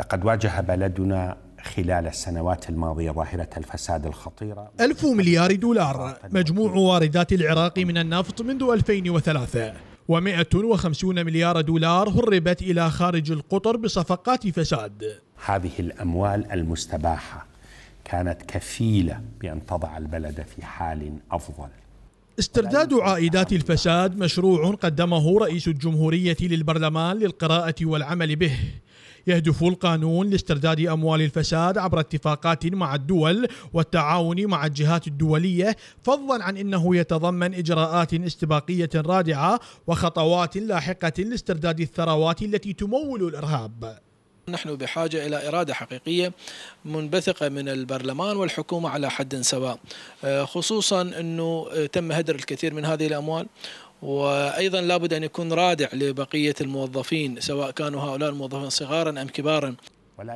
لقد واجه بلدنا خلال السنوات الماضية ظاهرة الفساد الخطيرة ألف مليار دولار مجموع واردات العراق من النفط منذ 2003 و150 مليار دولار هربت إلى خارج القطر بصفقات فساد هذه الأموال المستباحة كانت كفيلة بأن تضع البلد في حال أفضل استرداد عائدات الفساد مشروع قدمه رئيس الجمهورية للبرلمان للقراءة والعمل به يهدف القانون لاسترداد أموال الفساد عبر اتفاقات مع الدول والتعاون مع الجهات الدولية فضلا عن أنه يتضمن إجراءات استباقية رادعة وخطوات لاحقة لاسترداد الثروات التي تمول الإرهاب نحن بحاجة إلى إرادة حقيقية منبثقة من البرلمان والحكومة على حد سواء آه، خصوصا أنه آه، تم هدر الكثير من هذه الأموال وايضا لابد ان يكون رادع لبقيه الموظفين سواء كانوا هؤلاء الموظفين صغارا ام كبارا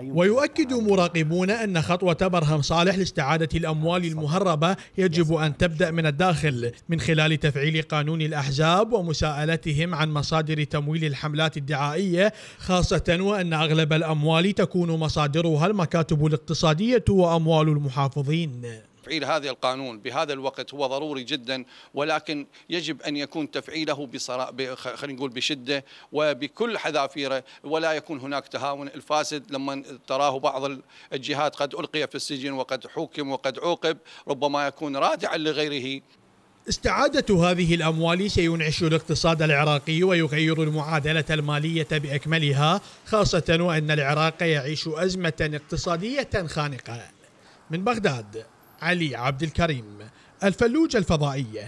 ويؤكد مراقبون أن خطوة برهم صالح لاستعادة الأموال المهربة يجب أن تبدأ من الداخل من خلال تفعيل قانون الأحزاب ومساءلتهم عن مصادر تمويل الحملات الدعائية خاصة وأن أغلب الأموال تكون مصادرها المكاتب الاقتصادية وأموال المحافظين تفعيل هذا القانون بهذا الوقت هو ضروري جدا ولكن يجب أن يكون تفعيله بصرا خلينا نقول بشدة وبكل حذافيره ولا يكون هناك تهاون الفاسد لما تراه بعض الجهات قد ألقي في السجن وقد حكم وقد عوقب ربما يكون رادعا لغيره استعادة هذه الأموال سينعش الاقتصاد العراقي ويغير المعادلة المالية بأكملها خاصة وأن العراق يعيش أزمة اقتصادية خانقة من بغداد علي عبد الكريم الفلوجة الفضائية